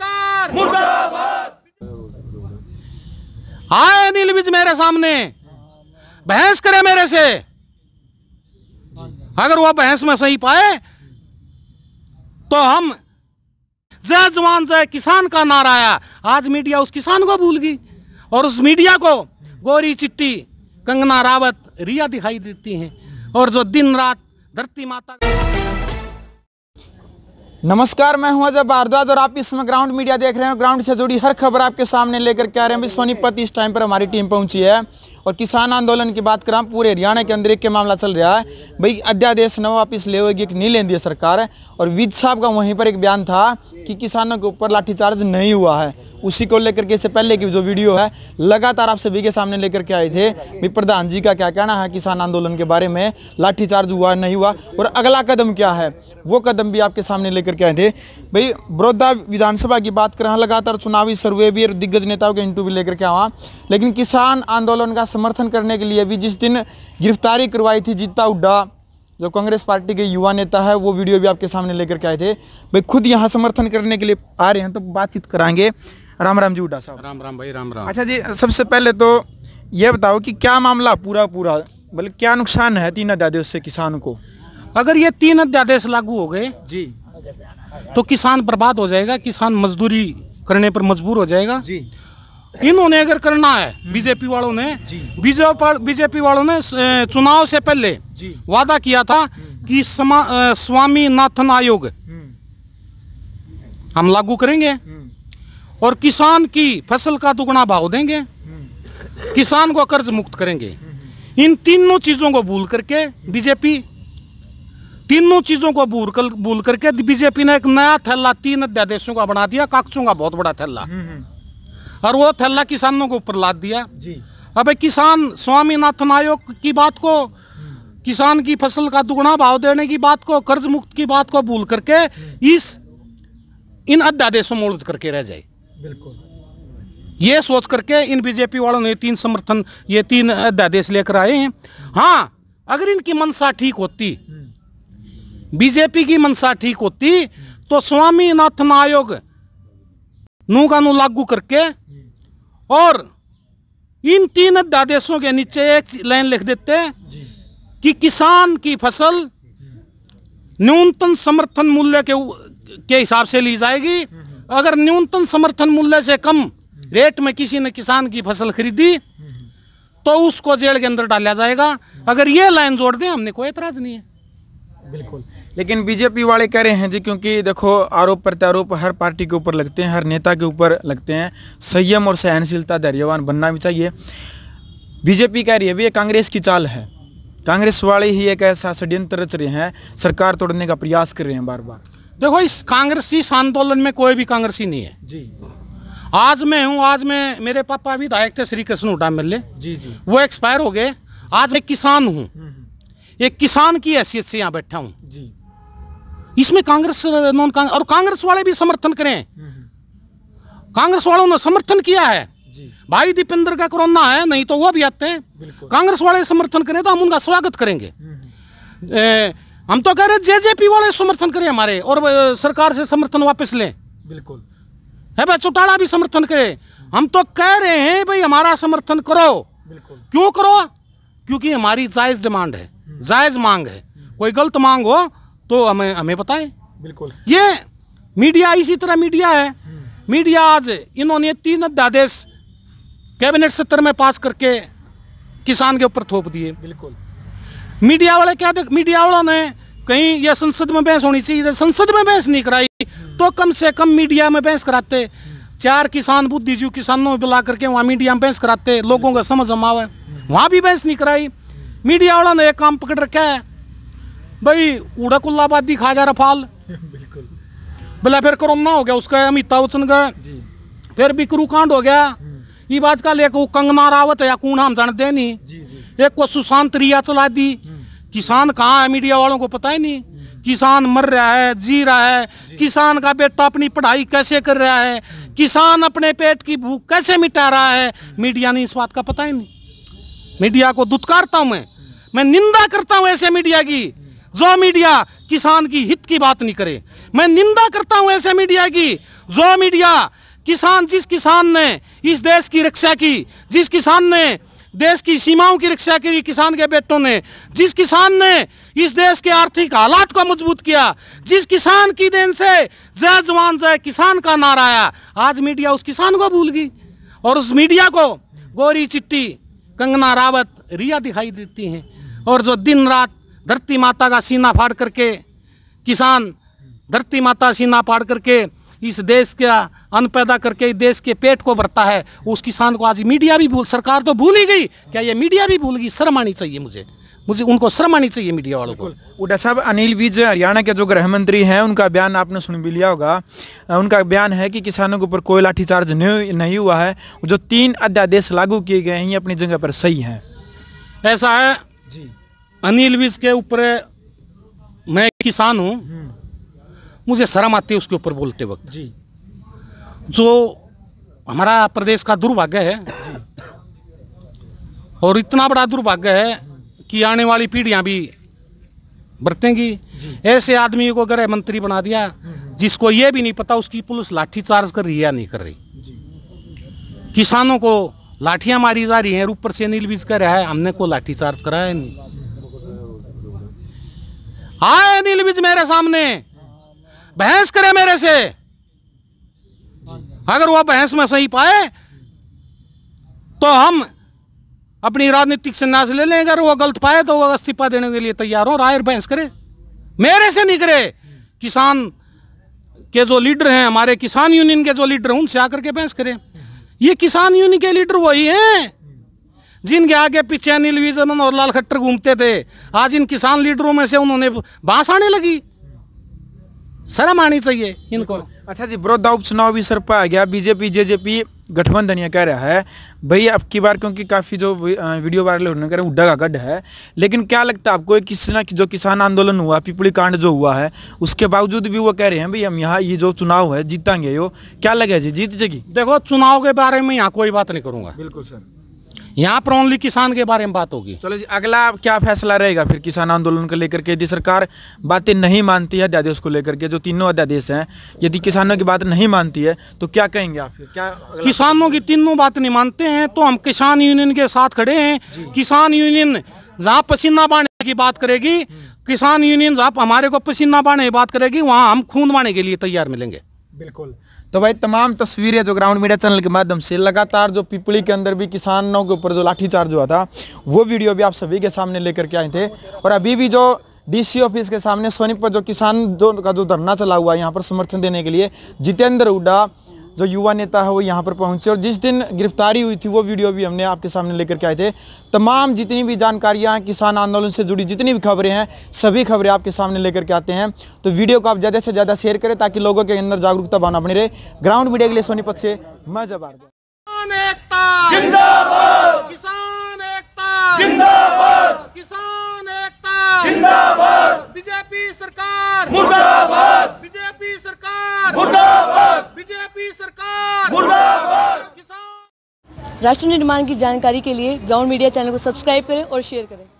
सरकार मुर्दाबाद आए अनिल विज मेरे सामने बहस करे मेरे से अगर वो बहस में सही पाए तो हम जय जवान जय किसान का नारा आया आज मीडिया उस किसान को भूल गई और उस मीडिया को गोरी चिट्टी कंगना रावत रिया दिखाई देती हैं और जो दिन रात धरती माता नमस्कार मैं हूं अजय भारद्वाज और आप इस समय ग्राउंड मीडिया देख रहे हैं ग्राउंड से जुड़ी हर खबर आपके सामने लेकर के आ रहे हैं सोनीपत इस टाइम पर हमारी टीम पहुंची है और किसान आंदोलन की बात करें पूरे हरियाणा के अंदर एक के मामला चल रहा है भाई अध्यादेश न वापिस ले होगी एक नहीं ले दी सरकार और विज साहब का वहीं पर एक बयान था कि किसानों के ऊपर लाठीचार्ज नहीं हुआ है उसी को लेकर के इससे पहले की जो वीडियो है लगातार आप सभी के सामने लेकर के आए थे भी प्रधान जी का क्या कहना है किसान आंदोलन के बारे में लाठीचार्ज हुआ नहीं हुआ और अगला कदम क्या है वो कदम भी आपके सामने लेकर के आए थे भाई बड़ौदा विधानसभा की बात करें लगातार चुनावी सर्वे भी दिग्गज नेताओं के इंटरव्यू लेकर के आवा लेकिन किसान आंदोलन का समर्थन करने के लिए भी जिस दिन गिरफ्तारी करवाई थी जीता उड्डा जो कांग्रेस पार्टी के युवा नेता है वो वीडियो भी आपके सामने लेकर के आए थे भाई खुद यहाँ समर्थन करने के लिए आ रहे हैं तो बातचीत कराएंगे राम राम जी उड्डा साहब राम राम भाई राम राम अच्छा जी सबसे पहले तो ये बताओ कि क्या मामला पूरा पूरा बल्कि मतलब क्या नुकसान है तीन अध्यादेश से किसान को अगर ये तीन अध्यादेश लागू हो गए जी तो किसान बर्बाद हो जाएगा किसान मजदूरी करने पर मजबूर हो जाएगा जी इन्होंने अगर करना है हम्म। बीजेपी वालों ने बीजेपी वालों ने चुनाव से पहले वादा किया था हम्म। कि स्वामीनाथन आयोग हम्म। हम लागू करेंगे और किसान की फसल का दुगना भाव देंगे किसान को कर्ज मुक्त करेंगे इन तीनों चीजों को भूल करके बीजेपी तीनों चीजों को भूल कर भूल करके बीजेपी ने एक नया थैला तीन अध्यादेशों का बना दिया काक्षों का बहुत बड़ा थैला और वो थैला किसानों के ऊपर लाद दिया जी अबे किसान स्वामीनाथन आयोग की बात को किसान की फसल का दुगुना भाव देने की बात को कर्ज मुक्त की बात को भूल करके इस इन अध्यादेशों में उलझ करके रह जाए बिल्कुल ये सोच करके इन बीजेपी वालों ने तीन समर्थन ये तीन अध्यादेश लेकर आए हैं हाँ अगर इनकी मनसा ठीक होती हम्म। बीजेपी की मनसा ठीक होती तो स्वामीनाथन आयोग नू लागू करके और इन तीन अध्यादेशों के नीचे एक लाइन लिख देते कि किसान की फसल न्यूनतम समर्थन मूल्य के के हिसाब से ली जाएगी अगर न्यूनतम समर्थन मूल्य से कम रेट में किसी ने किसान की फसल खरीदी तो उसको जेल के अंदर डाला जाएगा अगर ये लाइन जोड़ दें हमने कोई एतराज नहीं है बिल्कुल लेकिन बीजेपी वाले कह रहे हैं जी क्योंकि देखो आरोप प्रत्यारोप हर पार्टी के ऊपर लगते हैं हर नेता के ऊपर लगते हैं संयम और सहनशीलता धैर्यवान बनना भी चाहिए बीजेपी कह रही है भैया कांग्रेस की चाल है कांग्रेस वाले ही एक ऐसा षड्यंत्र रच रहे हैं सरकार तोड़ने का प्रयास कर रहे हैं बार बार देखो इस कांग्रेसी आंदोलन में कोई भी कांग्रेसी नहीं है जी आज मैं हूँ आज मैं मेरे पापा भी विधायक थे श्री कृष्ण हुडा मिले जी जी वो एक्सपायर हो गए आज मैं किसान हूँ हम्म, हम्म। एक किसान की हैसियत से यहाँ बैठा हूँ जी इसमें कांग्रेस नॉन कांग्रेस और कांग्रेस वाले भी समर्थन करें कांग्रेस वालों ने समर्थन किया है भाई दीपेंद्र का कोरोना है नहीं तो वो भी आते हैं कांग्रेस वाले समर्थन करें तो हम उनका स्वागत करेंगे हम्म, हम्म। ए, हम तो कह रहे जेजेपी वाले समर्थन करें हमारे और सरकार से समर्थन वापस लें बिल्कुल है भाई चौटाला भी समर्थन करे हम तो कह रहे हैं भाई हमारा समर्थन करो क्यों करो क्योंकि हमारी जायज डिमांड है हम्म। जायज मांग है कोई गलत मांग हो तो हमें हमें बताए बिल्कुल ये मीडिया इसी तरह मीडिया है हम्म। मीडिया आज इन्होंने तीन अध्यादेश कैबिनेट सत्र में पास करके किसान के ऊपर थोप दिए बिल्कुल मीडिया वाले क्या देख मीडिया वालों ने कहीं यह संसद में बहस होनी चाहिए संसद में बहस नहीं कराई तो कम से कम मीडिया में बहस कराते हम्म। चार किसान बुद्धिजीव किसानों में बुला करके वहाँ मीडिया में बहस कराते लोगों का समझ हम है हम्म। वहाँ भी बहस नहीं कराई मीडिया वालों ने एक काम पकड़ रखा है भाई उड़ाकुल्लाबादी खा जा रफाल बिल्कुल बोला फिर कोरोना हो गया उसका अमिताभ बच्चन का फिर बिकरू कांड हो गया हम्म। ये बात का लेकर कंगना रावत या कौन हम जानते नहीं एक को सुशांत रिया चला दी हम्म। किसान कहाँ है मीडिया वालों को पता ही नहीं हम्म। किसान मर रहा है जी रहा है जी। किसान का बेटा अपनी पढ़ाई कैसे कर रहा है किसान अपने पेट की भूख कैसे मिटा रहा है मीडिया ने इस बात का पता ही नहीं मीडिया को दुत्कारता हूँ मैं मैं निंदा करता हूँ ऐसे मीडिया की जो मीडिया किसान की हित की बात नहीं करे मैं निंदा करता हूं ऐसे मीडिया की जो मीडिया किसान जिस किसान ने इस देश की रक्षा की जिस किसान ने देश की सीमाओं की रक्षा की किसान के बेटों ने जिस किसान ने इस देश के आर्थिक हालात को मजबूत किया जिस किसान की देन से जय जवान जय किसान का नारा आया आज मीडिया उस किसान को भूल गई और उस मीडिया को गोरी चिट्टी कंगना रावत रिया दिखाई देती हैं और जो दिन रात धरती माता का सीना फाड़ करके किसान धरती माता सीना फाड़ करके इस देश का अन्न पैदा करके देश के पेट को भरता है उस किसान को आज मीडिया भी भूल सरकार तो भूल ही गई क्या ये मीडिया भी भूल गई शर्म आनी चाहिए मुझे मुझे उनको शर्म आनी चाहिए मीडिया वालों को उडा साहब अनिल विज हरियाणा के जो गृह मंत्री हैं उनका बयान आपने सुन भी लिया होगा उनका बयान है कि किसानों के ऊपर कोई लाठीचार्ज नहीं नहीं हुआ है जो तीन अध्यादेश लागू किए गए हैं ये अपनी जगह पर सही हैं ऐसा है जी अनिल विज के ऊपर मैं किसान हूँ मुझे शर्म आती है उसके ऊपर बोलते वक्त जी जो हमारा प्रदेश का दुर्भाग्य है और इतना बड़ा दुर्भाग्य है कि आने वाली पीढ़ियां भी बरतेंगी ऐसे आदमी को अगर मंत्री बना दिया जिसको ये भी नहीं पता उसकी पुलिस लाठीचार्ज कर रही है या नहीं कर रही किसानों को लाठियां मारी जा रही हैं ऊपर से अनिल बीज कह रहा है हमने को लाठीचार्ज कराया नहीं आए अनिल विज मेरे सामने बहस करे मेरे से अगर वह बहस में सही पाए तो हम अपनी राजनीतिक संन्यास ले लें अगर वो गलत पाए तो वो इस्तीफा देने के लिए तैयार हो राय बहस करे मेरे से नहीं करे किसान के जो लीडर हैं हमारे किसान यूनियन के जो लीडर हैं उनसे आकर के बहस करें ये किसान यूनियन के लीडर वही हैं जिनके आगे पीछे अनिल विजन और लाल खट्टर घूमते थे आज इन किसान लीडरों में से उन्होंने बांस आने लगी शर्म आनी चाहिए इनको अच्छा जी बड़ौदा उपचुनाव भी सर पर आ गया बीजेपी जेजेपी गठबंधन ये कह रहा है भाई अब की बार क्योंकि काफ़ी जो वीडियो वायरल होने का उड्डा डगा गड है लेकिन क्या लगता है आपको किस ना जो किसान आंदोलन हुआ पिपली कांड जो हुआ है उसके बावजूद भी वो कह रहे हैं भाई हम यहाँ ये जो चुनाव है जीतेंगे यो क्या लगे जी जीत जाएगी देखो चुनाव के बारे में यहाँ कोई बात नहीं करूँगा बिल्कुल सर यहाँ पर ओनली किसान के बारे में बात होगी चलो जी अगला क्या फैसला रहेगा फिर किसान आंदोलन को लेकर के यदि सरकार बातें नहीं मानती है अध्यादेश को लेकर के जो तीनों अध्यादेश हैं यदि किसानों की बात नहीं मानती है तो क्या कहेंगे आप फिर क्या किसानों की तीनों बात नहीं मानते हैं तो हम किसान यूनियन के साथ खड़े हैं किसान यूनियन जहाँ पसीना बाढ़ की बात करेगी किसान यूनियन जहाँ हमारे को पसीना बाढ़ने की बात करेगी वहाँ हम खून बाढ़ने के लिए तैयार मिलेंगे बिल्कुल तो भाई तमाम तस्वीरें जो ग्राउंड मीडिया चैनल के माध्यम से लगातार जो पिपली के अंदर भी किसानों के ऊपर जो लाठीचार्ज हुआ था वो वीडियो भी आप सभी के सामने लेकर के आए थे और अभी भी जो डीसी ऑफिस के सामने सोनीपत जो किसान जो का जो धरना चला हुआ है यहाँ पर समर्थन देने के लिए जितेंद्र हुडा जो युवा नेता है वो यहाँ पर पहुँचे और जिस दिन गिरफ्तारी हुई थी वो वीडियो भी हमने आपके सामने लेकर के आए थे तमाम जितनी भी जानकारियाँ किसान आंदोलन से जुड़ी जितनी भी खबरें हैं सभी खबरें आपके सामने लेकर के आते हैं तो वीडियो को आप ज़्यादा से ज़्यादा शेयर करें ताकि लोगों के अंदर जागरूकता बना बनी रहे ग्राउंड मीडिया के लिए सोनीपत से मैं जब आ बीजेपी सरकार बीजेपी सरकार राष्ट्र निर्माण की जानकारी के लिए ग्राउंड मीडिया चैनल को सब्सक्राइब करें और शेयर करें